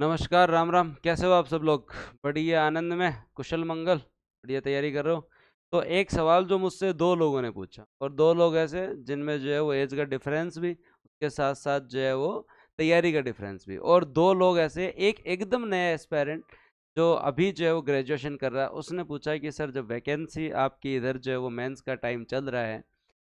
नमस्कार राम राम कैसे हो आप सब लोग बढ़िया आनंद में कुशल मंगल बढ़िया तैयारी कर रहे हो तो एक सवाल जो मुझसे दो लोगों ने पूछा और दो लोग ऐसे जिनमें जो है वो एज का डिफरेंस भी उसके साथ साथ जो है वो तैयारी का डिफरेंस भी और दो लोग ऐसे एक एकदम नया एस्पेरेंट जो अभी जो है वो ग्रेजुएशन कर रहा है उसने पूछा कि सर जब वैकेंसी आपकी इधर जो है वो मेंस का टाइम चल रहा है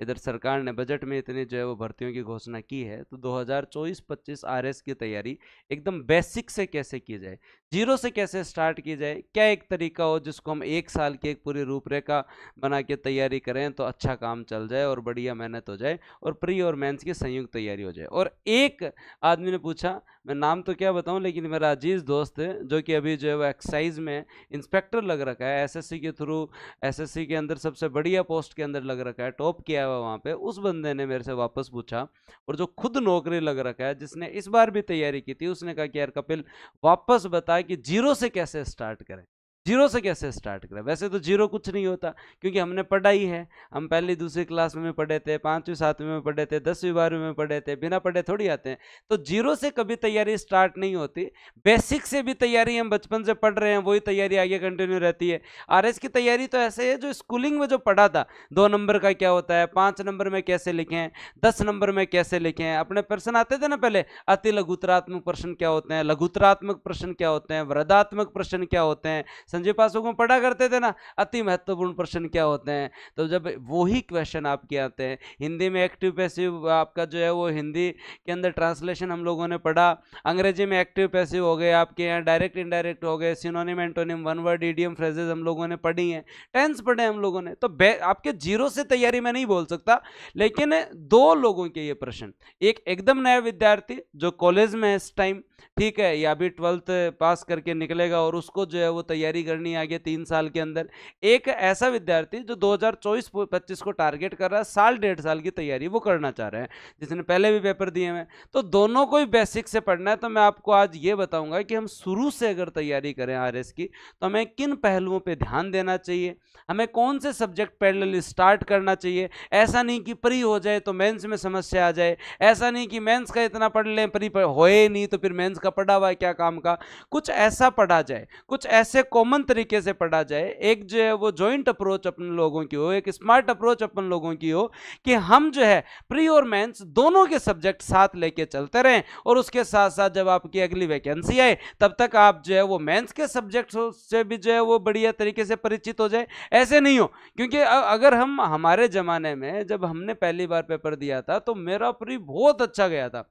इधर सरकार ने बजट में इतनी जो है वो भर्तियों की घोषणा की है तो 2024-25 आरएस की तैयारी एकदम बेसिक से कैसे की जाए जीरो से कैसे स्टार्ट की जाए क्या एक तरीका हो जिसको हम एक साल की एक पूरी रूपरेखा बना के तैयारी करें तो अच्छा काम चल जाए और बढ़िया मेहनत हो जाए और प्री और मेंस की संयुक्त तैयारी हो जाए और एक आदमी ने पूछा मैं नाम तो क्या बताऊं लेकिन मेरा अजीज़ दोस्त है जो कि अभी जो है वो एक्साइज में इंस्पेक्टर लग रखा है एसएससी के थ्रू एसएससी के अंदर सबसे बढ़िया पोस्ट के अंदर लग रखा है टॉप किया हुआ वहाँ पे उस बंदे ने मेरे से वापस पूछा और जो खुद नौकरी लग रखा है जिसने इस बार भी तैयारी की थी उसने कहा कि यार कपिल वापस बताए कि जीरो से कैसे स्टार्ट करें जीरो से कैसे स्टार्ट करें वैसे तो जीरो कुछ नहीं होता क्योंकि हमने पढ़ा ही है हम पहले दूसरी क्लास में पढ़े थे पाँचवीं सातवीं में पढ़े थे दसवीं बारहवीं में पढ़े थे बिना पढ़े थोड़ी आते हैं तो जीरो से कभी तैयारी स्टार्ट नहीं होती बेसिक से भी तैयारी हम बचपन से पढ़ रहे हैं वही तैयारी आगे कंटिन्यू रहती है आर की तैयारी तो ऐसे है जो स्कूलिंग में जो पढ़ा था दो नंबर का क्या होता है पाँच नंबर में कैसे लिखें दस नंबर में कैसे लिखें अपने प्रश्न आते थे ना पहले अति लघुतरात्मक प्रश्न क्या होते हैं लघुतरात्मक प्रश्न क्या होते हैं वृदात्मक प्रश्न क्या होते हैं संजय पासों में पढ़ा करते थे ना अति महत्वपूर्ण प्रश्न क्या होते हैं तो जब वही क्वेश्चन आपके आते हैं हिंदी में एक्टिव पैसिव आपका जो है वो हिंदी के अंदर ट्रांसलेशन हम लोगों ने पढ़ा अंग्रेजी में एक्टिव पैसिव हो गए आपके यहाँ डायरेक्ट इनडायरेक्ट हो गए synonym antonym one word idiom phrases हम लोगों ने पढ़ी हैं टेंस पढ़े हम लोगों ने तो आपके जीरो से तैयारी में नहीं बोल सकता लेकिन दो लोगों के ये प्रश्न एक एकदम नया विद्यार्थी जो कॉलेज में इस टाइम ठीक है या भी ट्वेल्थ पास करके निकलेगा और उसको जो है वो तैयारी करनी आ गया तीन साल के अंदर एक ऐसा विद्यार्थी जो 2024-25 को टारगेट कर रहा है साल डेढ़ साल की तैयारी वो करना चाह रहे हैं जिसने पहले भी पेपर दिए हैं तो दोनों को ही बेसिक से पढ़ना है तो मैं आपको आज ये बताऊँगा कि हम शुरू से अगर तैयारी करें आर की तो हमें किन पहलुओं पर ध्यान देना चाहिए हमें कौन से सब्जेक्ट पैरल स्टार्ट करना चाहिए ऐसा नहीं कि प्री हो जाए तो मेंस में समस्या आ जाए ऐसा नहीं कि मेंस का इतना पढ़ लें प्री होए नहीं तो फिर मेंस का पढ़ा हुआ क्या काम का कुछ ऐसा पढ़ा जाए कुछ ऐसे कॉमन कॉमन तरीके से पढ़ा जाए एक जो है वो जॉइंट अप्रोच अपन लोगों की हो एक स्मार्ट अप्रोच अपन लोगों की हो कि हम जो है प्री और मेंस दोनों के सब्जेक्ट साथ लेके चलते रहें और उसके साथ साथ जब आपकी अगली वैकेंसी आए तब तक आप जो है वो मेंस के सब्जेक्ट से भी जो है वो बढ़िया तरीके से परिचित हो जाए ऐसे नहीं हो क्योंकि अगर हम हमारे ज़माने में जब हमने पहली बार पेपर दिया था तो मेरा प्री बहुत अच्छा गया था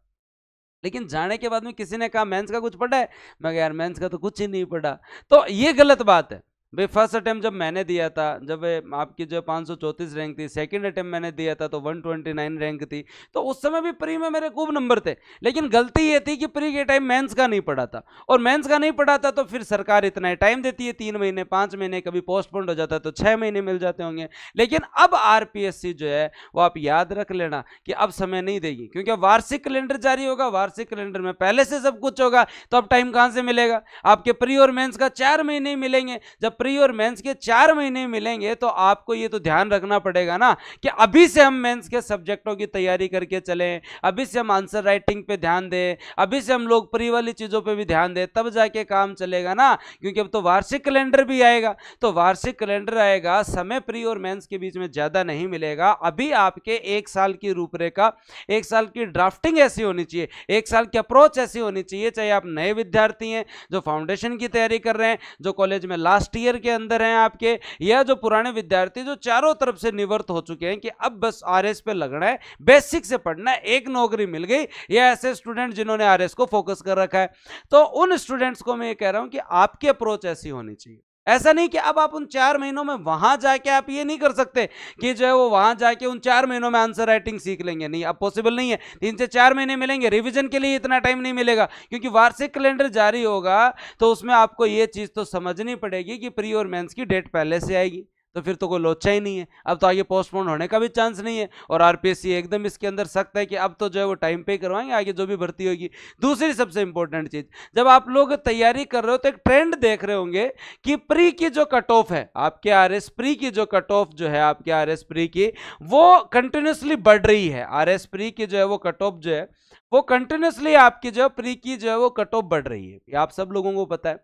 लेकिन जाने के बाद में किसी ने कहा मेंस का कुछ पढ़ा है मैं यार मेंस का तो कुछ ही नहीं पढ़ा तो ये गलत बात है भाई फर्स्ट अटैम्प जब मैंने दिया था जब आपकी जो पाँच सौ रैंक थी सेकंड अटैम्प मैंने दिया था तो 129 रैंक थी तो उस समय भी प्री में मेरे खूब नंबर थे लेकिन गलती ये थी कि प्री के टाइम मेंस का नहीं पढ़ा था और मेंस का नहीं पढ़ा था तो फिर सरकार इतना ही टाइम देती है तीन महीने पाँच महीने कभी पोस्टपोन्ड हो जाता तो छः महीने मिल जाते होंगे लेकिन अब आर जो है वो आप याद रख लेना कि अब समय नहीं देगी क्योंकि वार्षिक कैलेंडर जारी होगा वार्षिक कैलेंडर में पहले से सब कुछ होगा तो अब टाइम कहाँ से मिलेगा आपके प्री और मेन्स का चार महीने ही मिलेंगे जब प्री और मेंस के चार महीने मिलेंगे तो आपको ये तो ध्यान रखना पड़ेगा ना कि अभी से हम मेंस के सब्जेक्टों की तैयारी करके चलें अभी से हम आंसर राइटिंग पे ध्यान दें अभी से हम लोग प्री वाली चीज़ों पे भी ध्यान दें तब जाके काम चलेगा ना क्योंकि अब तो वार्षिक कैलेंडर भी आएगा तो वार्षिक कैलेंडर आएगा समय प्री और मेन्स के बीच में ज़्यादा नहीं मिलेगा अभी आपके एक साल की रूपरेखा एक साल की ड्राफ्टिंग ऐसी होनी चाहिए एक साल की अप्रोच ऐसी होनी चाहिए चाहे आप नए विद्यार्थी हैं जो फाउंडेशन की तैयारी कर रहे हैं जो कॉलेज में लास्ट ईयर ईयर के अंदर हैं आपके या जो पुराने विद्यार्थी जो चारों तरफ से निवृत्त हो चुके हैं कि अब बस आर पे लगना है बेसिक से पढ़ना है एक नौकरी मिल गई या ऐसे स्टूडेंट जिन्होंने आर को फोकस कर रखा है तो उन स्टूडेंट्स को मैं ये कह रहा हूँ कि आपकी अप्रोच ऐसी होनी चाहिए ऐसा नहीं कि अब आप उन चार महीनों में वहां जाके आप ये नहीं कर सकते कि जो है वो वहां जाके उन चार महीनों में आंसर राइटिंग सीख लेंगे नहीं अब पॉसिबल नहीं है तीन से चार महीने मिलेंगे रिविजन के लिए इतना टाइम नहीं मिलेगा क्योंकि वार्षिक कैलेंडर जारी होगा तो उसमें आपको ये चीज़ तो समझनी पड़ेगी कि प्री और मेंस की डेट पहले से आएगी तो फिर तो कोई लोचा ही नहीं है अब तो आगे पोस्टपोन होने का भी चांस नहीं है और आरपीएससी एकदम इसके अंदर सख्त है कि अब तो जो है वो टाइम पे करवाएंगे आगे जो भी भर्ती होगी दूसरी सबसे इंपॉर्टेंट चीज़ जब आप लोग तैयारी कर रहे हो तो एक ट्रेंड देख रहे होंगे कि प्री की जो कट ऑफ है आपके आर एस प्री की जो कट ऑफ जो है आपके आर एस प्री की वो कंटिन्यूसली बढ़ रही है आर एस प्री की जो है वो कट ऑफ जो है वो कंटिन्यूसली आपकी जो है प्री की जो है वो कट ऑफ बढ़ रही है ये आप सब लोगों को पता है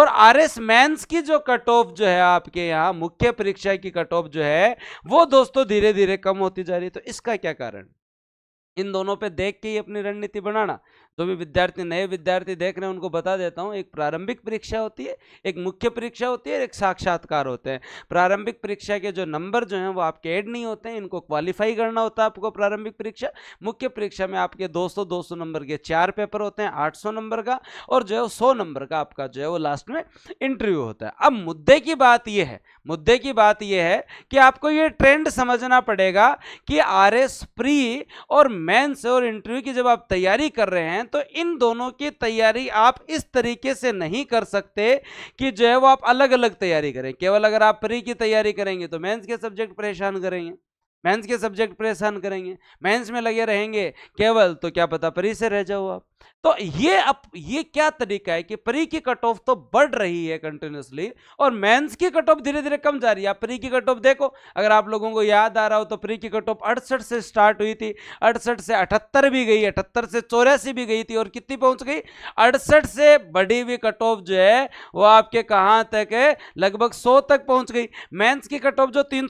और आर एस मैं की जो कट ऑफ जो है आपके यहाँ मुख्य परीक्षा की कट ऑफ जो है वो दोस्तों धीरे धीरे कम होती जा रही है तो इसका क्या कारण इन दोनों पे देख के ही अपनी रणनीति बनाना जो तो भी विद्यार्थी नए विद्यार्थी देख रहे हैं उनको बता देता हूँ एक प्रारंभिक परीक्षा होती है एक मुख्य परीक्षा होती है और एक साक्षात्कार होते हैं प्रारंभिक परीक्षा के जो नंबर जो हैं वो आपके ऐड नहीं होते हैं इनको क्वालिफाई करना होता है आपको प्रारंभिक परीक्षा मुख्य परीक्षा में आपके 200 200 नंबर के चार पेपर होते हैं आठ नंबर का और जो है वो सौ नंबर का आपका जो है वो लास्ट में इंटरव्यू होता है अब मुद्दे की बात यह है मुद्दे की बात यह है कि आपको ये ट्रेंड समझना पड़ेगा कि आर प्री और मेन्स और इंटरव्यू की जब आप तैयारी कर रहे हैं हैं तो इन दोनों की तैयारी आप इस तरीके से नहीं कर सकते कि जो है वो आप अलग अलग तैयारी करें केवल अगर आप प्री की तैयारी करेंगे तो मेंस के सब्जेक्ट परेशान करेंगे मेंस के सब्जेक्ट परेशान करेंगे मेंस में लगे रहेंगे केवल तो क्या पता परी से रह जाओ आप तो ये अब ये क्या तरीका है कि परी की कट ऑफ तो बढ़ रही है कंटिन्यूसली और मेंस की कट ऑफ धीरे धीरे कम जा रही है आप परी की कट ऑफ देखो अगर आप लोगों को याद आ रहा हो तो परी की कट ऑफ अड़सठ से स्टार्ट हुई थी अड़सठ से अठहत्तर भी गई अठहत्तर से चौरासी भी गई थी और कितनी पहुंच गई अड़सठ से बढ़ी हुई कट ऑफ जो है वो आपके कहाँ तक है लगभग सौ तक पहुंच गई मैंस की कट ऑफ जो तीन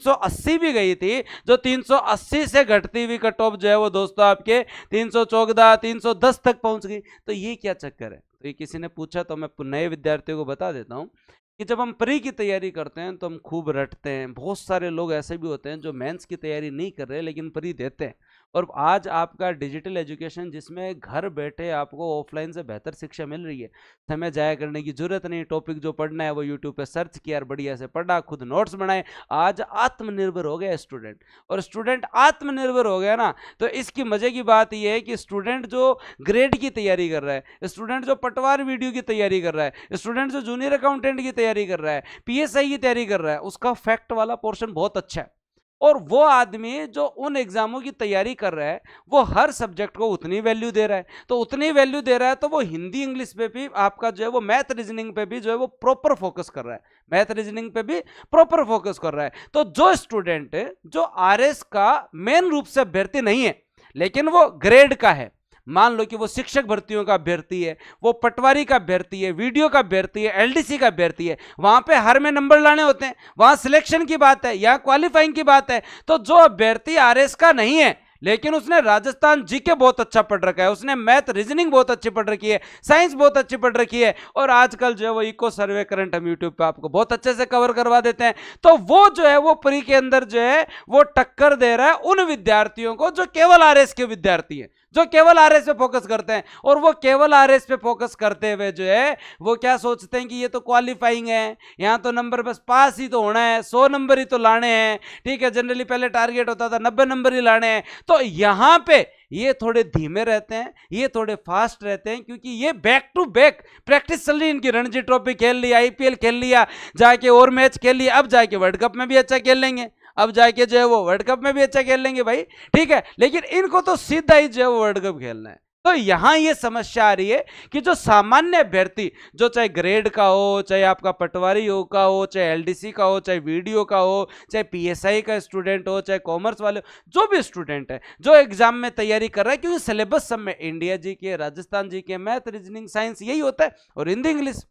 भी गई थी जो 380 से घटती हुई कट ऑफ जो है वो दोस्तों आपके तीन सौ दस तक पहुंच गई तो ये क्या चक्कर है तो ये किसी ने पूछा तो मैं नए विद्यार्थियों को बता देता हूँ कि जब हम प्री की तैयारी करते हैं तो हम खूब रटते हैं बहुत सारे लोग ऐसे भी होते हैं जो मेंस की तैयारी नहीं कर रहे लेकिन प्री देते हैं और आज आपका डिजिटल एजुकेशन जिसमें घर बैठे आपको ऑफलाइन से बेहतर शिक्षा मिल रही है समय जाया करने की जरूरत नहीं टॉपिक जो पढ़ना है वो यूट्यूब पर सर्च किया और बढ़िया से पढ़ा खुद नोट्स बनाए आज आत्मनिर्भर हो गया स्टूडेंट और स्टूडेंट आत्मनिर्भर हो गया ना तो इसकी मजे की बात यह है कि स्टूडेंट जो ग्रेड की तैयारी कर रहा है स्टूडेंट जो पटवार वीडियो की तैयारी कर रहा है स्टूडेंट जो जूनियर अकाउंटेंट की तैयारी कर रहा है पीएसआई की तैयारी कर रहा है उसका फैक्ट वाला पोर्शन बहुत अच्छा है और वो आदमी जो उन एग्ज़ामों की तैयारी कर रहा है वो हर सब्जेक्ट को उतनी वैल्यू दे रहा है तो उतनी वैल्यू दे रहा है तो वो हिंदी इंग्लिश पे भी आपका जो है वो मैथ रीजनिंग पे भी जो है वो प्रॉपर फोकस कर रहा है मैथ रीजनिंग पे भी प्रॉपर फोकस कर रहा है तो जो स्टूडेंट जो आर का मेन रूप से अभ्यर्थी नहीं है लेकिन वो ग्रेड का है मान लो कि वो शिक्षक भर्तियों का अभ्यर्थी है वो पटवारी का अभ्यर्थी है वीडियो का अभ्यर्थी है एलडीसी का अभ्यर्थी है वहाँ पे हर में नंबर लाने होते हैं वहाँ सिलेक्शन की बात है यहाँ क्वालिफाइंग की बात है तो जो अभ्यर्थी आर का नहीं है लेकिन उसने राजस्थान जीके बहुत अच्छा पढ़ रखा है उसने मैथ रीजनिंग बहुत अच्छी पढ़ रखी है साइंस बहुत अच्छी पढ़ रखी है और आजकल जो है वो इको सर्वे करंट हम यूट्यूब पे आपको बहुत अच्छे से कवर करवा देते हैं तो वो जो है वो परी के अंदर जो है वो टक्कर दे रहा है उन विद्यार्थियों को जो केवल आर के विद्यार्थी है जो केवल आर पे फोकस करते हैं और वो केवल आर पे फोकस करते हुए जो है वो क्या सोचते हैं कि ये तो क्वालिफाइंग है यहाँ तो नंबर बस पास ही तो होना है सौ नंबर ही तो लाने हैं ठीक है जनरली पहले टारगेट होता था नब्बे नंबर ही लाने हैं तो यहाँ पे ये थोड़े धीमे रहते हैं ये थोड़े फास्ट रहते हैं क्योंकि ये बैक टू बैक प्रैक्टिस चल रही इनकी रणजी ट्रॉफी खेल ली आईपीएल खेल लिया जाके और मैच खेल लिया अब जाके वर्ल्ड कप में भी अच्छा खेल लेंगे अब जाके जो है वो वर्ल्ड कप में भी अच्छा खेल लेंगे भाई ठीक है लेकिन इनको तो सीधा ही जो है वो वर्ल्ड कप खेलना है तो यहाँ ये समस्या आ रही है कि जो सामान्य अभ्यर्थी जो चाहे ग्रेड का हो चाहे आपका पटवारी हो का हो चाहे एलडीसी का हो चाहे वीडियो का हो चाहे पीएसआई का स्टूडेंट हो चाहे कॉमर्स वाले हो जो भी स्टूडेंट है जो एग्जाम में तैयारी कर रहा है क्योंकि सिलेबस सब में इंडिया जी के राजस्थान जी के मैथ रीजनिंग साइंस यही होता है और हिंदी इंग्लिश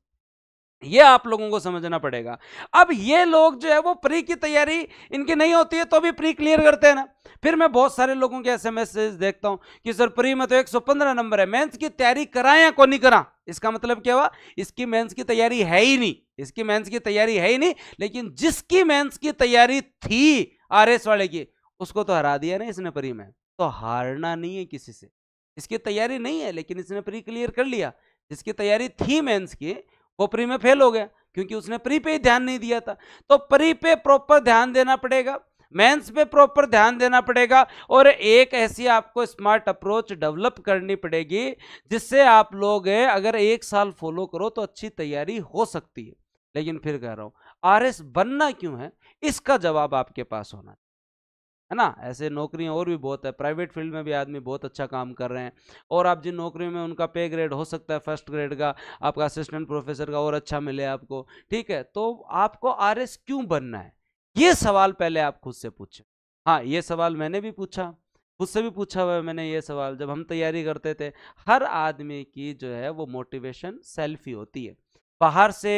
ये आप लोगों को समझना पड़ेगा अब ये लोग जो है वो प्री की तैयारी इनकी नहीं होती है तो भी प्री क्लियर करते हैं ना फिर मैं बहुत सारे लोगों के ऐसे मैसेज देखता हूं कि सर प्री में तो 115 नंबर है मेंस की तैयारी कराएं या को नहीं करा इसका मतलब क्या हुआ इसकी मेंस की तैयारी है ही नहीं इसकी मेंस की तैयारी है ही नहीं लेकिन जिसकी मेन्स की तैयारी थी आर वाले की उसको तो हरा दिया ना इसने प्री में तो हारना नहीं है किसी से इसकी तैयारी नहीं है लेकिन इसने प्री क्लियर कर लिया जिसकी तैयारी थी मेन्स की वो प्री में फेल हो गया क्योंकि उसने प्री पे ही ध्यान नहीं दिया था तो प्री पे प्रॉपर ध्यान देना पड़ेगा मेंस पे प्रॉपर ध्यान देना पड़ेगा और एक ऐसी आपको स्मार्ट अप्रोच डेवलप करनी पड़ेगी जिससे आप लोग अगर एक साल फॉलो करो तो अच्छी तैयारी हो सकती है लेकिन फिर कह रहा हूँ आर बनना क्यों है इसका जवाब आपके पास होना है ना ऐसे नौकरियां और भी बहुत है प्राइवेट फील्ड में भी आदमी बहुत अच्छा काम कर रहे हैं और आप जिन नौकरियों में उनका पे ग्रेड हो सकता है फर्स्ट ग्रेड का आपका असिस्टेंट प्रोफेसर का और अच्छा मिले आपको ठीक है तो आपको आर क्यों बनना है ये सवाल पहले आप खुद से पूछे हाँ ये सवाल मैंने भी पूछा खुद से भी पूछा हुआ है मैंने ये सवाल जब हम तैयारी करते थे हर आदमी की जो है वो मोटिवेशन सेल्फ ही होती है बाहर से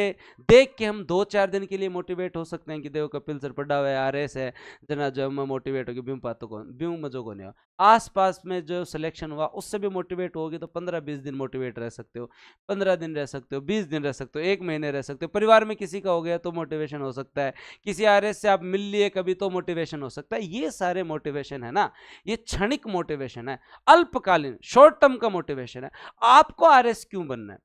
देख के हम दो चार दिन के लिए मोटिवेट हो सकते हैं कि देखो कपिल सर हुआ है आर एस है जना जो मैं मोटिवेट होगी ब्यूम पातो को ब्यूम मजो को नहीं हो आस पास में जो सिलेक्शन हुआ उससे भी मोटिवेट होगी तो पंद्रह बीस दिन मोटिवेट रह सकते हो पंद्रह दिन रह सकते हो बीस दिन रह सकते हो एक महीने रह सकते हो परिवार में किसी का हो गया तो मोटिवेशन हो सकता है किसी आर एस से आप मिल लिए कभी तो मोटिवेशन हो सकता है ये सारे मोटिवेशन है ना ये क्षणिक मोटिवेशन है अल्पकालीन शॉर्ट टर्म का मोटिवेशन है आपको आर एस क्यों बनना है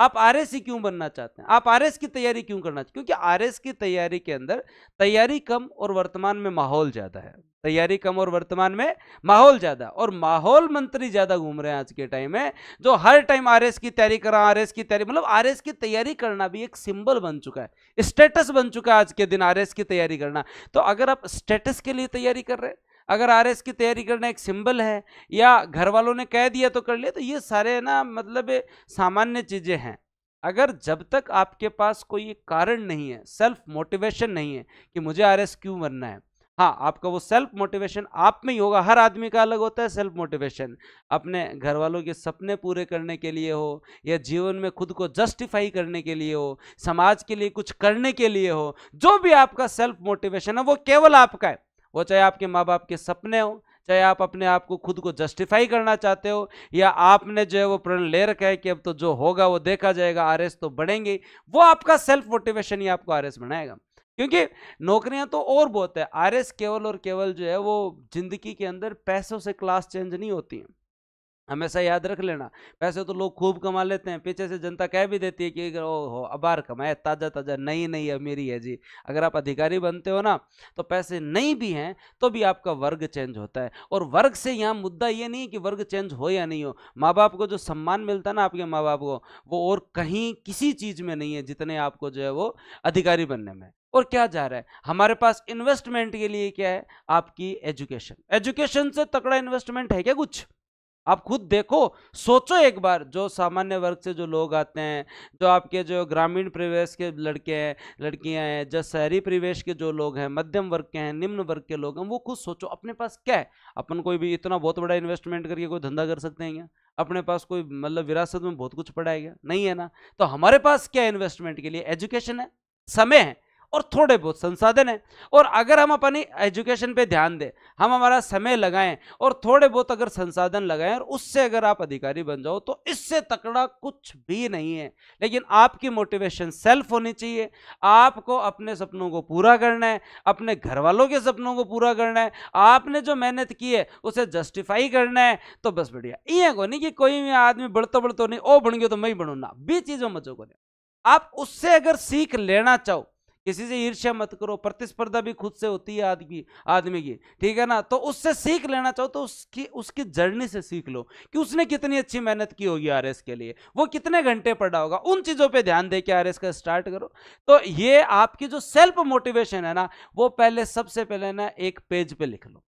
आप आर क्यों बनना चाहते हैं आप आर की तैयारी क्यों करना चाहते क्योंकि आर की तैयारी के अंदर तैयारी कम और वर्तमान में माहौल ज़्यादा है तैयारी कम और वर्तमान में माहौल ज़्यादा और माहौल मंत्री ज़्यादा घूम रहे हैं आज के टाइम में जो हर टाइम आर की तैयारी कर रहा आर की तैयारी मतलब आर की तैयारी करना भी एक सिंबल बन चुका है स्टेटस बन चुका है आज के दिन आर की तैयारी करना तो अगर आप स्टेटस के लिए तैयारी कर रहे हैं अगर आर की तैयारी करना एक सिंबल है या घर वालों ने कह दिया तो कर लिया तो ये सारे ना मतलब सामान्य चीज़ें हैं अगर जब तक आपके पास कोई कारण नहीं है सेल्फ मोटिवेशन नहीं है कि मुझे आर क्यों बनना है हाँ आपका वो सेल्फ मोटिवेशन आप में ही होगा हर आदमी का अलग होता है सेल्फ मोटिवेशन अपने घर वालों के सपने पूरे करने के लिए हो या जीवन में खुद को जस्टिफाई करने के लिए हो समाज के लिए कुछ करने के लिए हो जो भी आपका सेल्फ मोटिवेशन है वो केवल आपका है वो चाहे आपके माँ बाप के सपने हो चाहे आप अपने आप को खुद को जस्टिफाई करना चाहते हो या आपने जो है वो प्रण ले रखा है कि अब तो जो होगा वो देखा जाएगा आर तो बढ़ेंगे वो आपका सेल्फ मोटिवेशन ही आपको आर बनाएगा क्योंकि नौकरियां तो और बहुत है आर केवल और केवल जो है वो जिंदगी के अंदर पैसों से क्लास चेंज नहीं होती हैं हमेशा याद रख लेना पैसे तो लोग खूब कमा लेते हैं पीछे से जनता कह भी देती है कि ओ हो अबार कमाए ताज़ा ताज़ा नई नई अमीरी है जी अगर आप अधिकारी बनते हो ना तो पैसे नहीं भी हैं तो भी आपका वर्ग चेंज होता है और वर्ग से यहाँ मुद्दा ये नहीं कि वर्ग चेंज हो या नहीं हो माँ बाप को जो सम्मान मिलता है ना आपके माँ बाप को वो और कहीं किसी चीज़ में नहीं है जितने आपको जो है वो अधिकारी बनने में और क्या जा रहा है हमारे पास इन्वेस्टमेंट के लिए क्या है आपकी एजुकेशन एजुकेशन से तकड़ा इन्वेस्टमेंट है क्या कुछ आप खुद देखो सोचो एक बार जो सामान्य वर्ग से जो लोग आते हैं जो आपके जो ग्रामीण परिवेश के लड़के हैं लड़कियां हैं जो शहरी परिवेश के जो लोग हैं मध्यम वर्ग के हैं निम्न वर्ग के लोग हैं वो खुद सोचो अपने पास क्या है अपन कोई भी इतना बहुत बड़ा इन्वेस्टमेंट करके कोई धंधा कर सकते हैं क्या अपने पास कोई मतलब विरासत में बहुत कुछ पड़ा है नहीं है ना तो हमारे पास क्या इन्वेस्टमेंट के लिए एजुकेशन है समय है और थोड़े बहुत संसाधन हैं और अगर हम अपनी एजुकेशन पे ध्यान दें हम हमारा समय लगाएं और थोड़े बहुत अगर संसाधन लगाएं और उससे अगर आप अधिकारी बन जाओ तो इससे तकड़ा कुछ भी नहीं है लेकिन आपकी मोटिवेशन सेल्फ होनी चाहिए आपको अपने सपनों को पूरा करना है अपने घर वालों के सपनों को पूरा करना है आपने जो मेहनत की है उसे जस्टिफाई करना है तो बस बढ़िया ये को नहीं कि कोई भी आदमी बढ़तो बढ़तो नहीं ओ बन गयो तो मैं ही बनू ना बी चीज़ों मजो को आप उससे अगर सीख लेना चाहो किसी से ईर्ष्या मत करो प्रतिस्पर्धा भी खुद से होती है आदमी आदमी की ठीक है ना तो उससे सीख लेना चाहो तो उसकी उसकी जर्नी से सीख लो कि उसने कितनी अच्छी मेहनत की होगी आर के लिए वो कितने घंटे पढ़ा होगा उन चीज़ों पर ध्यान दे के आर का स्टार्ट करो तो ये आपकी जो सेल्फ मोटिवेशन है ना वो पहले सबसे पहले ना एक पेज पर पे लिख लो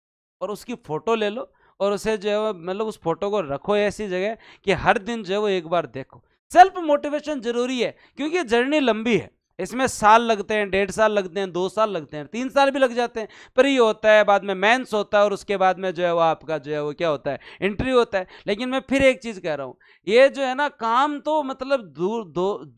और उसकी फ़ोटो ले लो और उसे जो है मतलब उस फोटो को रखो ऐसी जगह कि हर दिन जो है वो एक बार देखो सेल्फ मोटिवेशन जरूरी है क्योंकि जर्नी लंबी है इसमें साल लगते हैं डेढ़ साल लगते हैं दो साल लगते हैं तीन साल भी लग जाते हैं पर ही होता है बाद में मेंस होता है और उसके बाद में जो है वो आपका जो है वो क्या होता है इंट्री होता है लेकिन मैं फिर एक चीज़ कह रहा हूँ ये जो है ना काम तो मतलब दूर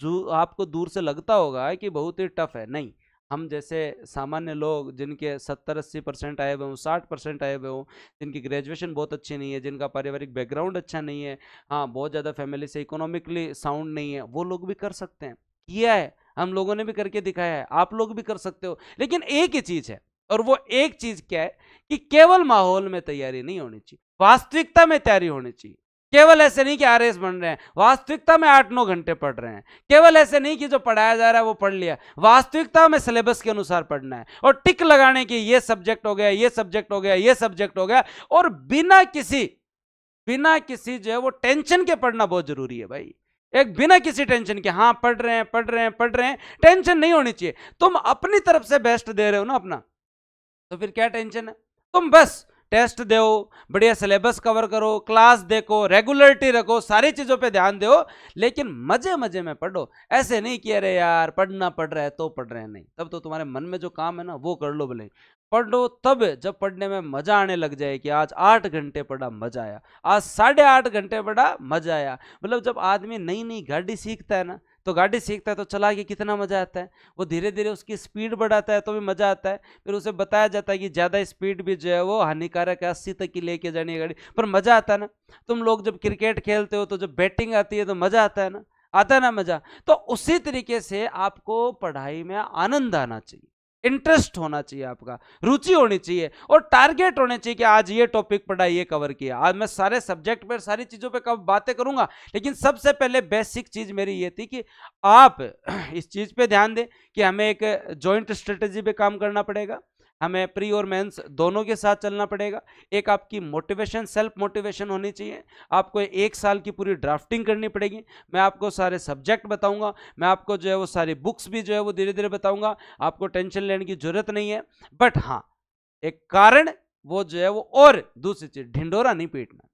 दो आपको दूर से लगता होगा कि बहुत ही टफ है नहीं हम जैसे सामान्य लोग जिनके सत्तर अस्सी परसेंट आए हुए हों साठ परसेंट आए हुए हों जिनकी ग्रेजुएशन बहुत अच्छी नहीं है जिनका पारिवारिक बैकग्राउंड अच्छा नहीं है हाँ बहुत ज़्यादा फैमिली से इकोनॉमिकली साउंड नहीं है वो लोग भी कर सकते हैं किया है हम लोगों ने भी करके दिखाया है आप लोग भी कर सकते हो लेकिन एक ही चीज है और वो एक चीज क्या है कि केवल माहौल में तैयारी नहीं होनी चाहिए वास्तविकता में तैयारी होनी चाहिए केवल ऐसे नहीं कि आर बन रहे हैं वास्तविकता में आठ नौ घंटे पढ़ रहे हैं केवल ऐसे नहीं कि जो पढ़ाया जा रहा है वो पढ़ लिया वास्तविकता में सिलेबस के अनुसार पढ़ना है और टिक लगाने की ये सब्जेक्ट हो गया ये सब्जेक्ट हो गया ये सब्जेक्ट हो गया और बिना किसी बिना किसी जो है वो टेंशन के पढ़ना बहुत जरूरी है भाई एक बिना किसी टेंशन के हाँ पढ़ रहे हैं पढ़ रहे हैं पढ़ रहे हैं टेंशन नहीं होनी चाहिए तुम अपनी तरफ से बेस्ट दे रहे हो ना अपना तो फिर क्या टेंशन है तुम बस टेस्ट दो बढ़िया सिलेबस कवर करो क्लास देखो रेगुलरिटी रखो सारी चीज़ों पे ध्यान दो लेकिन मज़े मज़े में पढ़ो ऐसे नहीं कि अरे यार पढ़ना पढ़ रहा है तो पढ़ रहे हैं नहीं तब तो तुम्हारे मन में जो काम है ना वो कर लो भले पढ़ लो तब जब पढ़ने में मजा आने लग जाए कि आज आठ घंटे पढ़ा मजा आया आज साढ़े आठ घंटे पढ़ा मजा आया मतलब जब आदमी नई नई गाड़ी सीखता है ना तो गाड़ी सीखता है तो चला के कितना मज़ा आता है वो धीरे धीरे उसकी स्पीड बढ़ाता है तो भी मज़ा आता है फिर उसे बताया जाता है कि ज़्यादा स्पीड भी जो है वो हानिकारक है अस्सी तक की लेके जानी है गाड़ी पर मज़ा आता है ना तुम लोग जब क्रिकेट खेलते हो तो जब बैटिंग आती है तो मज़ा आता है ना आता है ना मज़ा तो उसी तरीके से आपको पढ़ाई में आनंद आना चाहिए इंटरेस्ट होना चाहिए आपका रुचि होनी चाहिए और टारगेट होने चाहिए कि आज ये टॉपिक पढ़ा ये कवर किया आज मैं सारे सब्जेक्ट पर सारी चीज़ों पे कब बातें करूंगा लेकिन सबसे पहले बेसिक चीज़ मेरी ये थी कि आप इस चीज़ पे ध्यान दें कि हमें एक जॉइंट स्ट्रेटेजी पे काम करना पड़ेगा हमें प्री और मेंस दोनों के साथ चलना पड़ेगा एक आपकी मोटिवेशन सेल्फ मोटिवेशन होनी चाहिए आपको एक साल की पूरी ड्राफ्टिंग करनी पड़ेगी मैं आपको सारे सब्जेक्ट बताऊंगा मैं आपको जो है वो सारी बुक्स भी जो है वो धीरे धीरे बताऊंगा आपको टेंशन लेने की जरूरत नहीं है बट हाँ एक कारण वो जो है वो और दूसरी चीज ढिंडोरा नहीं पीटना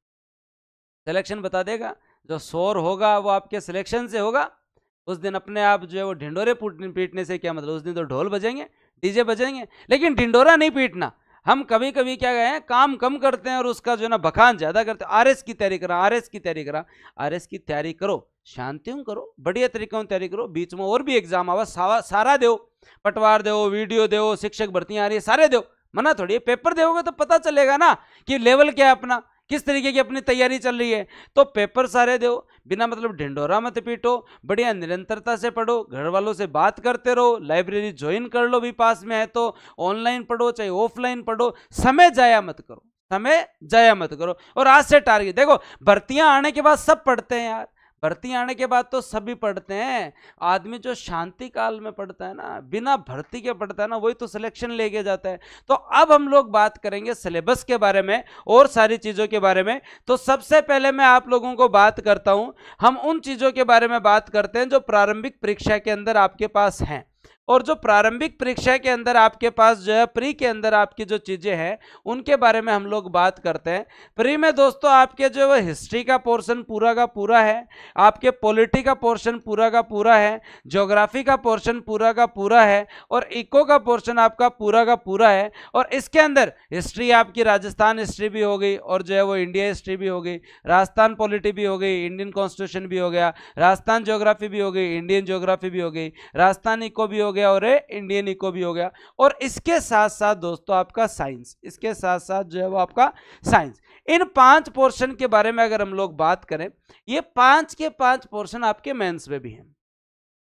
सिलेक्शन बता देगा जो शोर होगा वो आपके सिलेक्शन से होगा उस दिन अपने आप जो है वो ढिंडोरे पीटने से क्या मतलब उस दिन तो ढोल बजेंगे डीजे बजेंगे लेकिन डिंडोरा नहीं पीटना हम कभी कभी क्या गए काम कम करते हैं और उसका जो है ना बखान ज़्यादा करते हैं आर की तैयारी करा आर की तैयारी करा आर की तैयारी करो शांति करो बढ़िया तरीक़ों तैयारी करो बीच में और भी एग्जाम आवा सारा दो पटवार दो वीडियो दो शिक्षक भर्तियाँ आ रही है सारे दो मना थोड़ी पेपर दोगे तो पता चलेगा ना कि लेवल क्या है अपना किस तरीके की अपनी तैयारी चल रही है तो पेपर सारे दो बिना मतलब ढिंडोरा मत पीटो बढ़िया निरंतरता से पढ़ो घर वालों से बात करते रहो लाइब्रेरी ज्वाइन कर लो भी पास में है तो ऑनलाइन पढ़ो चाहे ऑफलाइन पढ़ो समय जाया मत करो समय जाया मत करो और आज से टारगेट देखो भर्तियां आने के बाद सब पढ़ते हैं यार भर्ती आने के बाद तो सभी पढ़ते हैं आदमी जो शांति काल में पढ़ता है ना बिना भर्ती के पढ़ता है ना वही तो सिलेक्शन लेके जाता है तो अब हम लोग बात करेंगे सिलेबस के बारे में और सारी चीज़ों के बारे में तो सबसे पहले मैं आप लोगों को बात करता हूँ हम उन चीज़ों के बारे में बात करते हैं जो प्रारंभिक परीक्षा के अंदर आपके पास हैं और जो प्रारंभिक परीक्षा के अंदर आपके पास जो है प्री के अंदर आपकी जो चीज़ें हैं उनके बारे में हम लोग बात करते हैं प्री में दोस्तों आपके जो है हिस्ट्री का पोर्शन पूरा का पूरा है आपके पॉलिटी का पोर्शन पूरा का पूरा है जोग्राफी का पोर्शन पूरा का पूरा है और इको का पोर्शन आपका पूरा का पूरा है और इसके अंदर हिस्ट्री आपकी राजस्थान हिस्ट्री भी हो गई और जो है वो इंडिया हिस्ट्री भी हो गई राजस्थान पॉलिटी भी हो गई इंडियन कॉन्स्टिट्यूशन भी हो गया राजस्थान जोग्राफी भी हो गई इंडियन जोग्राफी भी हो गई राजस्थान इको भी हो गई गया और इंडियन इको भी हो गया और इसके साथ साथ दोस्तों आपका साइंस इसके साथ साथ जो है वो आपका साइंस इन पांच पोर्शन के बारे में अगर हम लोग बात करें ये पांच के पांच पोर्शन आपके मेंस में भी हैं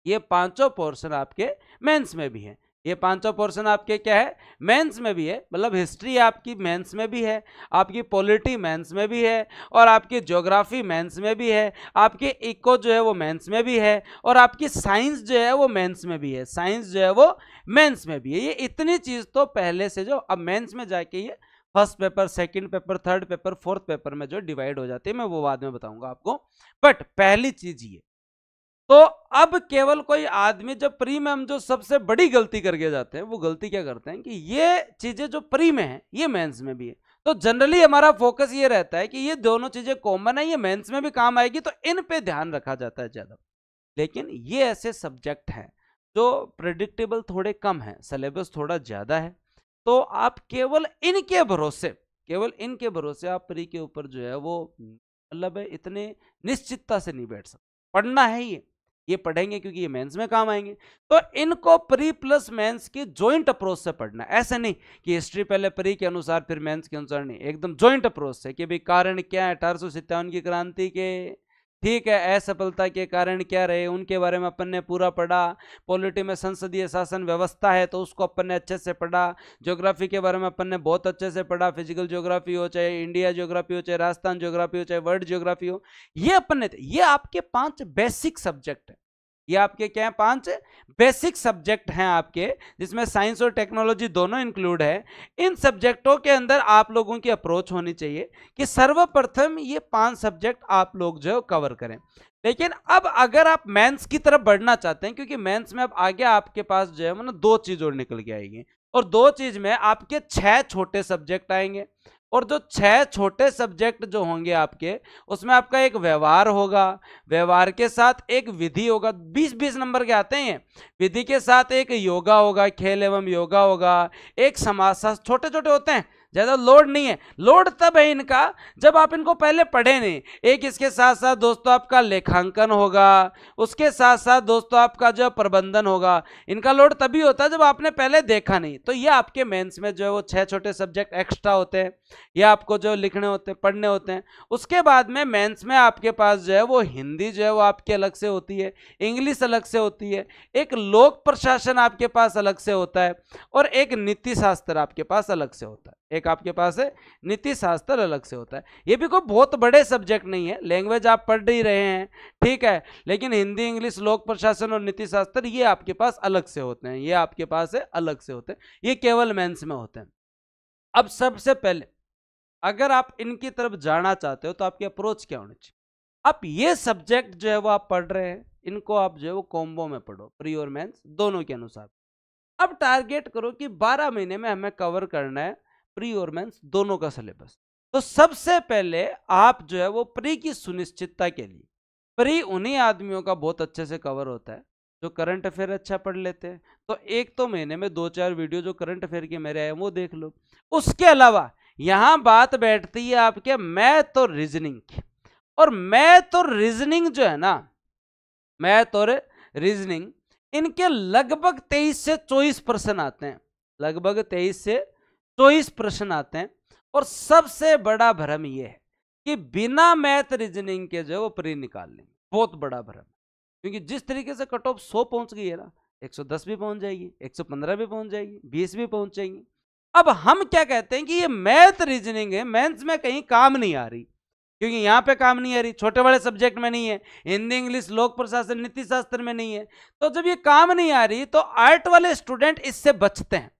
ये पांचों पोर्शन आपके मेंस में भी हैं ये पांचों पोर्शन आपके क्या है मेंस में भी है मतलब हिस्ट्री आपकी मेंस में भी है आपकी पॉलिटी मेंस में भी है और आपकी ज्योग्राफी मेंस में भी है आपके इको जो है वो मेंस में भी है और आपकी साइंस जो है वो मेंस में भी है साइंस जो है वो मेंस में भी है ये इतनी चीज़ तो पहले से जो अब मेन्स में जाके ये first paper second paper third paper fourth paper में जो डिवाइड हो जाती है मैं वो बाद में बताऊँगा आपको बट पहली चीज़ ये तो अब केवल कोई आदमी जब प्री में हम जो सबसे बड़ी गलती करके जाते हैं वो गलती क्या करते हैं कि ये चीजें जो प्री में है ये मेंस में भी है तो जनरली हमारा फोकस ये रहता है कि ये दोनों चीजें कॉमन है ये मेंस में भी काम आएगी तो इन पे ध्यान रखा जाता है ज्यादा लेकिन ये ऐसे सब्जेक्ट हैं जो प्रेडिक्टेबल थोड़े कम हैं सिलेबस थोड़ा ज्यादा है तो आप केवल इनके भरोसे केवल इनके भरोसे आप प्री के ऊपर जो है वो मतलब इतने निश्चितता से नहीं बैठ सकते पढ़ना है ये ये पढ़ेंगे क्योंकि ये मेंस में काम आएंगे तो इनको प्री प्लस मेंस की जॉइंट अप्रोच से पढ़ना ऐसे नहीं कि हिस्ट्री पहले प्री के अनुसार फिर मेंस के अनुसार नहीं एकदम जॉइंट अप्रोच से कि भाई कारण क्या है अठारह की क्रांति के ठीक है असफलता के कारण क्या रहे उनके बारे में अपन ने पूरा पढ़ा पॉलिटी में संसदीय शासन व्यवस्था है तो उसको अपन ने अच्छे से पढ़ा ज्योग्राफी के बारे में अपन ने बहुत अच्छे से पढ़ा फिजिकल ज्योग्राफी हो चाहे इंडिया ज्योग्राफी हो चाहे राजस्थान ज्योग्राफी हो चाहे वर्ल्ड ज्योग्राफी हो ये अपन ने ये आपके पांच बेसिक सब्जेक्ट है ये आपके क्या है पांच बेसिक सब्जेक्ट हैं आपके जिसमें साइंस और टेक्नोलॉजी दोनों इंक्लूड है इन सब्जेक्टों के अंदर आप लोगों की अप्रोच होनी चाहिए कि सर्वप्रथम ये पांच सब्जेक्ट आप लोग जो है कवर करें लेकिन अब अगर आप मेंस की तरफ बढ़ना चाहते हैं क्योंकि मेंस में अब आगे आपके पास जो है मतलब दो चीज़ और निकल के आएगी और दो चीज़ में आपके छः छोटे सब्जेक्ट आएंगे और जो छह छोटे सब्जेक्ट जो होंगे आपके उसमें आपका एक व्यवहार होगा व्यवहार के साथ एक विधि होगा बीस बीस नंबर के आते हैं विधि के साथ एक योगा होगा खेल एवं योगा होगा एक समाज छोटे छोटे होते हैं ज़्यादा लोड नहीं है लोड तब है इनका जब आप इनको पहले पढ़े नहीं एक इसके साथ साथ दोस्तों आपका लेखांकन होगा उसके साथ साथ दोस्तों आपका जो प्रबंधन होगा इनका लोड तभी होता है जब आपने पहले देखा नहीं तो ये आपके मेंस में जो है वो छः छोटे सब्जेक्ट एक्स्ट्रा होते हैं या आपको जो लिखने होते हैं पढ़ने होते हैं उसके बाद में मेन्स में आपके पास जो है वो हिंदी जो है वो आपके अलग से होती है इंग्लिश अलग से होती है एक लोक प्रशासन आपके पास अलग से होता है और एक नीति शास्त्र आपके पास अलग से होता है एक आपके पास है नीति शास्त्र अलग से होता है ये भी कोई बहुत बड़े सब्जेक्ट नहीं है लैंग्वेज आप पढ़ ही रहे हैं ठीक है लेकिन हिंदी इंग्लिश लोक प्रशासन और नीति शास्त्र ये आपके पास अलग से होते हैं ये आपके पास है अलग से होते हैं ये केवल मेंस में होते हैं अब सबसे पहले अगर आप इनकी तरफ जाना चाहते हो तो आपकी अप्रोच क्या होनी चाहिए आप ये सब्जेक्ट जो है वो आप पढ़ रहे हैं इनको आप जो है वो कॉम्बो में पढ़ो प्री और मेंस दोनों के अनुसार अब टारगेट करो कि 12 महीने में हमें कवर करना है प्री और मेंस दोनों का सिलेबस तो सबसे पहले आप जो है वो प्री की सुनिश्चितता के लिए प्री उन्हीं आदमियों का बहुत अच्छे से कवर होता है जो करंट अफेयर अच्छा पढ़ लेते हैं तो एक तो महीने में दो चार वीडियो जो करंट अफेयर के मेरे आए वो देख लो उसके अलावा यहाँ बात बैठती है आपके मैथ और तो रीजनिंग की और मैथ और तो रीजनिंग जो है ना मैथ और तो रीजनिंग इनके लगभग तेईस से चौबीस परसेंट आते हैं लगभग तेईस से चौबीस तो प्रश्न आते हैं और सबसे बड़ा भ्रम यह है कि बिना मैथ रीजनिंग के जो है वो प्री निकाल लेंगे बहुत बड़ा भ्रम क्योंकि जिस तरीके से कट ऑफ सौ पहुंच गई है ना 110 भी पहुंच जाएगी 115 भी पहुंच जाएगी 20 भी पहुंच जाएगी अब हम क्या कहते हैं कि ये मैथ रीजनिंग है मैथ्स में कहीं काम नहीं आ रही क्योंकि यहाँ पे काम नहीं आ रही छोटे बड़े सब्जेक्ट में नहीं है हिंदी इंग्लिश लोक प्रशासन नीति शास्त्र में नहीं है तो जब ये काम नहीं आ रही तो आर्ट वाले स्टूडेंट इससे बचते हैं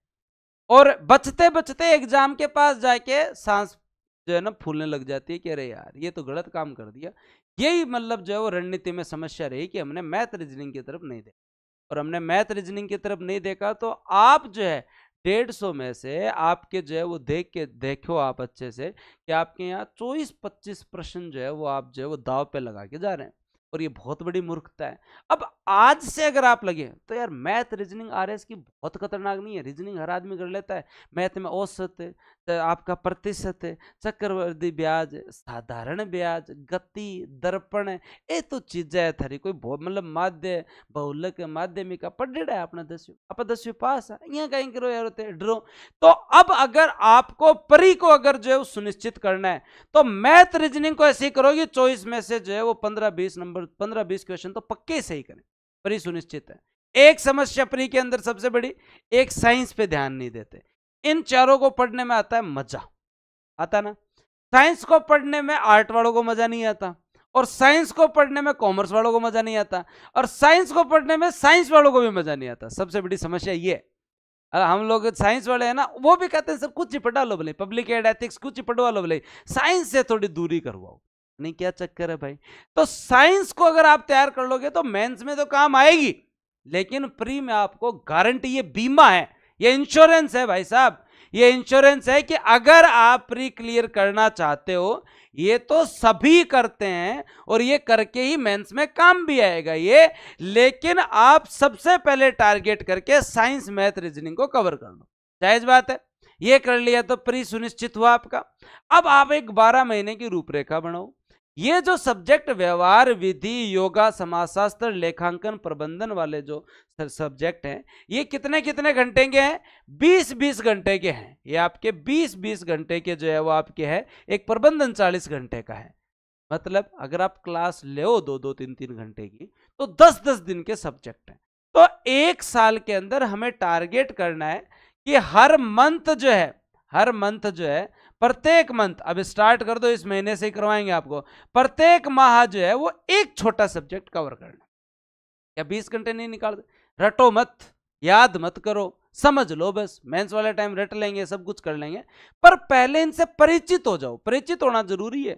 और बचते बचते एग्जाम के पास जाके सांस जो है ना फूलने लग जाती है कि अरे यार ये तो गलत काम कर दिया यही मतलब जो है वो रणनीति में समस्या रही कि हमने मैथ रीजनिंग की तरफ नहीं देखा और हमने मैथ रीजनिंग की तरफ नहीं देखा तो आप जो है डेढ़ सौ में से आपके जो है वो देख के देखो आप अच्छे से कि आपके यहाँ चौबीस पच्चीस प्रश्न जो है वो आप जो है वो दाव पे लगा के जा रहे हैं और ये बहुत बड़ी मूर्खता है अब आज से अगर आप लगे तो यार मैथ रीजनिंग आर की बहुत खतरनाक नहीं है रीजनिंग हर आदमी कर लेता है मैथ में औसत आपका प्रतिशत चक्रवर्ती ब्याज साधारण ब्याज गति दर्पण ये तो चीजें थारी कोई मतलब माध्य बहुलक माध्यमिक पढ़ा है अपने दसवीं आप दसवीं पास है यहाँ कहीं करो यार होते ड्रो तो अब अगर आपको परी को अगर जो है वो सुनिश्चित करना है तो मैथ रीजनिंग को ऐसे करोगे चौबीस में से जो है वो पंद्रह बीस नंबर पंद्रह बीस क्वेश्चन तो पक्के सही करें परी सुनिश्चित है एक समस्या परी के अंदर सबसे बड़ी एक साइंस पे ध्यान नहीं देते इन चारों को पढ़ने में आता है मजा आता ना साइंस को पढ़ने में आर्ट वालों को मजा नहीं आता और साइंस को पढ़ने में कॉमर्स वालों को मजा नहीं आता और साइंस को पढ़ने में साइंस वालों को भी मजा नहीं आता सबसे बड़ी समस्या ये हम लोग साइंस वाले हैं ना वो भी कहते हैं सर कुछ ही पढ़ा लो बोले पब्लिक एड एथिक्स कुछ ही पढ़वा लो बोले साइंस से थोड़ी दूरी करवाओ नहीं क्या चक्कर है भाई तो साइंस को अगर आप तैयार कर लोगे तो मेंस में तो काम आएगी लेकिन प्री में आपको गारंटी ये बीमा है ये इंश्योरेंस है भाई साहब ये इंश्योरेंस है कि अगर आप प्री क्लियर करना चाहते हो ये तो सभी करते हैं और ये करके ही मेंस में काम भी आएगा ये लेकिन आप सबसे पहले टारगेट करके साइंस मैथ रीजनिंग को कवर कर लो जायज बात है ये कर लिया तो प्री सुनिश्चित हुआ आपका अब आप एक बारह महीने की रूपरेखा बनाओ ये जो सब्जेक्ट व्यवहार विधि योगा समाजशास्त्र लेखांकन प्रबंधन वाले जो सब्जेक्ट हैं ये कितने कितने घंटे के हैं बीस बीस घंटे के हैं ये आपके बीस बीस घंटे के जो है वो आपके है एक प्रबंधन चालीस घंटे का है मतलब अगर आप क्लास ले दो दो तीन तीन घंटे की तो दस दस दिन के सब्जेक्ट हैं तो एक साल के अंदर हमें टारगेट करना है कि हर मंथ जो है हर मंथ जो है प्रत्येक मंथ अब स्टार्ट कर दो इस महीने से ही करवाएंगे आपको प्रत्येक माह जो है वो एक छोटा सब्जेक्ट कवर करना या बीस घंटे नहीं निकाल रटो मत याद मत करो समझ लो बस मेंस वाले टाइम रट लेंगे सब कुछ कर लेंगे पर पहले इनसे परिचित हो जाओ परिचित होना जरूरी है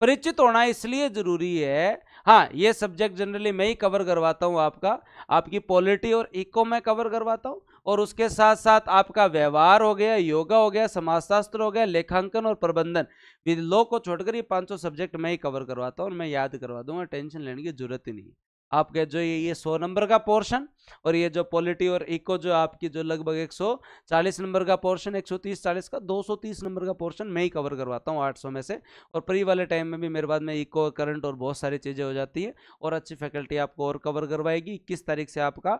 परिचित होना इसलिए जरूरी है हाँ ये सब्जेक्ट जनरली मैं ही कवर करवाता हूँ आपका आपकी पॉलिटी और इको मैं कवर करवाता हूँ और उसके साथ साथ आपका व्यवहार हो गया योगा हो गया समाजशास्त्र हो गया लेखांकन और प्रबंधन विद लॉ को छोड़कर ये पाँचों सब्जेक्ट मैं ही कवर करवाता हूँ और मैं याद करवा दूंगा टेंशन लेने की जरूरत ही नहीं आपके जो ये ये सौ नंबर का पोर्शन और ये जो पॉलिटी और इको जो आपकी जो लगभग एक सौ चालीस नंबर का पोर्शन एक सौ तीस चालीस का दो सौ तीस नंबर का पोर्शन मैं ही कवर करवाता हूँ आठ सौ में से और प्री वाले टाइम में भी मेरे बाद में इको करंट और बहुत सारी चीज़ें हो जाती है और अच्छी फैकल्टी आपको और कवर करवाएगी इक्कीस तारीख से आपका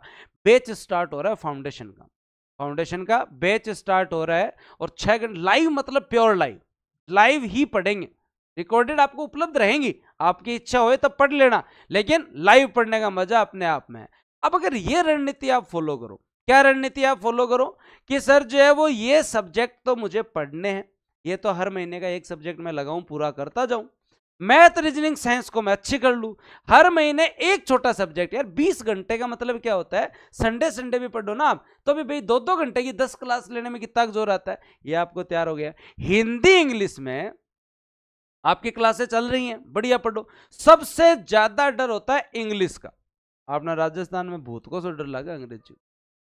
बेच स्टार्ट हो रहा है फाउंडेशन का फाउंडेशन का बेच स्टार्ट हो रहा है और छः घंटे लाइव मतलब प्योर लाइव लाइव ही पढ़ेंगे रिकॉर्डेड आपको उपलब्ध रहेंगी आपकी इच्छा हो तो पढ़ लेना लेकिन लाइव पढ़ने का मजा अपने आप में है अब अगर ये रणनीति आप फॉलो करो क्या रणनीति आप फॉलो करो कि सर जो है वो ये सब्जेक्ट तो मुझे पढ़ने हैं ये तो हर महीने का एक सब्जेक्ट मैं लगाऊं पूरा करता जाऊं मैथ रीजनिंग साइंस को मैं अच्छी कर लूं हर महीने एक छोटा सब्जेक्ट यार 20 घंटे का मतलब क्या होता है संडे संडे भी पढ़ो ना आप तो भी भाई दो दो घंटे की 10 क्लास लेने में कितना जोर आता है ये आपको तैयार हो गया हिंदी इंग्लिश में आपकी क्लासें चल रही हैं बढ़िया पढ़ो सबसे ज्यादा डर होता है इंग्लिश का आपने राजस्थान में भूत को सो डर लगा अंग्रेजी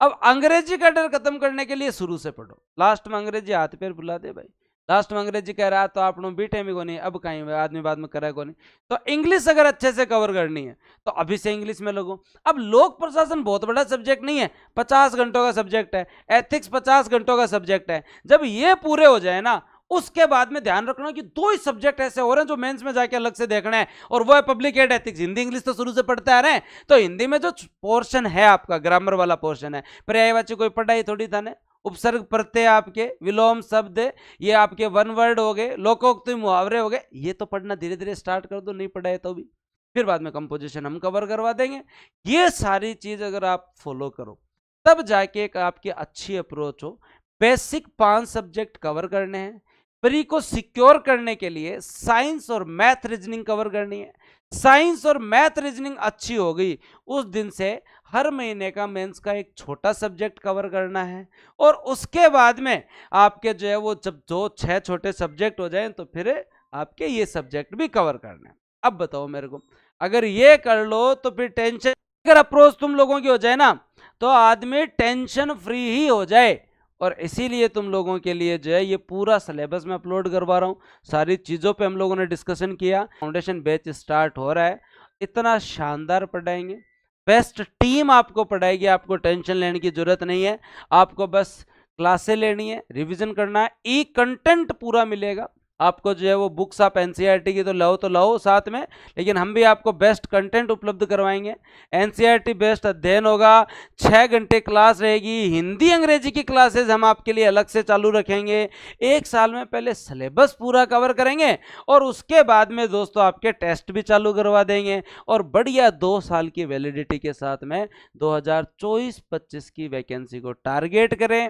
अब अंग्रेजी का डर खत्म करने के लिए शुरू से पढ़ो लास्ट में अंग्रेजी हाथ पैर बुला दे भाई लास्ट में अंग्रेजी कह रहा तो आप लोग बीटे में को नहीं अब कहीं आदमी बाद में करे को नहीं तो इंग्लिश अगर अच्छे से कवर करनी है तो अभी से इंग्लिश में लगो अब लोक प्रशासन बहुत बड़ा सब्जेक्ट नहीं है पचास घंटों का सब्जेक्ट है एथिक्स पचास घंटों का सब्जेक्ट है जब ये पूरे हो जाए ना उसके बाद में ध्यान रखना कि दो ही सब्जेक्ट ऐसे हो रहे हैं जो मेंस में जाके अलग से देखना है और वो है public ad ethics Hindi English तो शुरू से पढ़ते आ रहे हैं तो हिंदी में जो पोर्शन है आपका ग्रामर वाला पोर्शन है पर्यायवाची कोई पढ़ाई थोड़ी था उपसर्ग प्रत्यय आपके विलोम शब्द ये आपके वन वर्ड हो गए लोकोक्ति मुहावरे हो गए ये तो पढ़ना धीरे धीरे स्टार्ट कर दो नहीं पढ़ाए तो भी फिर बाद में कंपोजिशन हम कवर करवा देंगे ये सारी चीज़ अगर आप फॉलो करो तब जाके एक आपकी अच्छी अप्रोच हो बेसिक पांच सब्जेक्ट कवर करने हैं प्री को सिक्योर करने के लिए साइंस और मैथ रीजनिंग कवर करनी है साइंस और मैथ रीजनिंग अच्छी होगी उस दिन से हर महीने का मेंस का एक छोटा सब्जेक्ट कवर करना है और उसके बाद में आपके जो है वो जब दो छह छोटे सब्जेक्ट हो जाएं तो फिर आपके ये सब्जेक्ट भी कवर करना है अब बताओ मेरे को अगर ये कर लो तो फिर टेंशन अगर अप्रोच तुम लोगों की हो जाए ना तो आदमी टेंशन फ्री ही हो जाए और इसीलिए तुम लोगों के लिए जो है ये पूरा सिलेबस मैं अपलोड करवा रहा हूँ सारी चीज़ों पे हम लोगों ने डिस्कशन किया फाउंडेशन बैच स्टार्ट हो रहा है इतना शानदार पढ़ाएंगे बेस्ट टीम आपको पढ़ाएगी आपको टेंशन लेने की ज़रूरत नहीं है आपको बस क्लासे लेनी है रिविज़न करना है ई e कंटेंट पूरा मिलेगा आपको जो है वो बुक्स आप एन e की तो लाओ तो लाओ साथ में लेकिन हम भी आपको बेस्ट कंटेंट उपलब्ध करवाएंगे एन बेस्ट e अध्ययन होगा छः घंटे क्लास रहेगी हिंदी अंग्रेजी की क्लासेज हम आपके लिए अलग से चालू रखेंगे एक साल में पहले सिलेबस पूरा कवर करेंगे और उसके बाद में दोस्तों आपके टेस्ट भी चालू करवा देंगे और बढ़िया दो साल की वैलिडिटी के साथ में दो हज़ार की वैकेंसी को टारगेट करें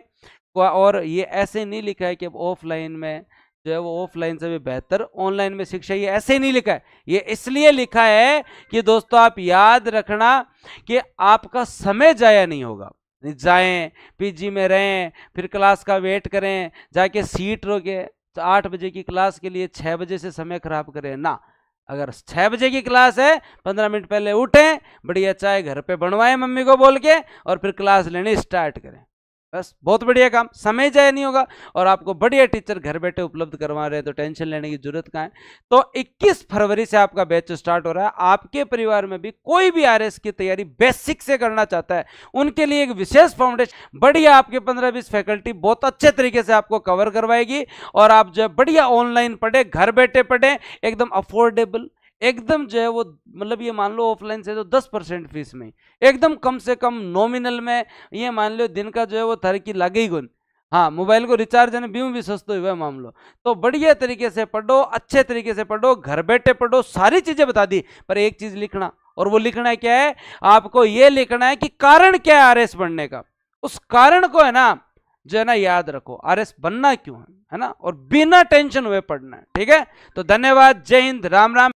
और ये ऐसे नहीं लिखा है कि ऑफलाइन में जो है वो ऑफलाइन से भी बेहतर ऑनलाइन में शिक्षा ये ऐसे ही नहीं लिखा है ये इसलिए लिखा है कि दोस्तों आप याद रखना कि आपका समय जाया नहीं होगा जाएं पीजी में रहें फिर क्लास का वेट करें जाके सीट रोके तो आठ बजे की क्लास के लिए छः बजे से समय खराब करें ना अगर छः बजे की क्लास है पंद्रह मिनट पहले उठें बढ़िया चाय घर पे बनवाएं मम्मी को बोल के और फिर क्लास लेने स्टार्ट करें बस बहुत बढ़िया काम समय जाया नहीं होगा और आपको बढ़िया टीचर घर बैठे उपलब्ध करवा रहे हैं तो टेंशन लेने की जरूरत कहाँ है तो 21 फरवरी से आपका बैच स्टार्ट हो रहा है आपके परिवार में भी कोई भी आर की तैयारी बेसिक से करना चाहता है उनके लिए एक विशेष फाउंडेशन बढ़िया आपके पंद्रह बीस फैकल्टी बहुत अच्छे तरीके से आपको कवर करवाएगी और आप जो बढ़िया ऑनलाइन पढ़े घर बैठे पढ़े एकदम अफोर्डेबल एकदम जो है वो मतलब ये मान लो ऑफलाइन से तो दस परसेंट फीस में एकदम कम से कम नॉमिनल में ये मान लो दिन का जो है वो तरक्की लगे लागे ही गुन हाँ मोबाइल को रिचार्ज यानी बीम भी सस्तो हुआ है मामलो तो बढ़िया तरीके से पढ़ो अच्छे तरीके से पढ़ो घर बैठे पढ़ो सारी चीज़ें बता दी पर एक चीज़ लिखना और वो लिखना क्या है आपको ये लिखना है कि कारण क्या है आर बनने का उस कारण को है ना जो है ना याद रखो आर एस बनना क्यों है है ना और बिना टेंशन हुए पढ़ना है ठीक है तो धन्यवाद जय हिंद राम राम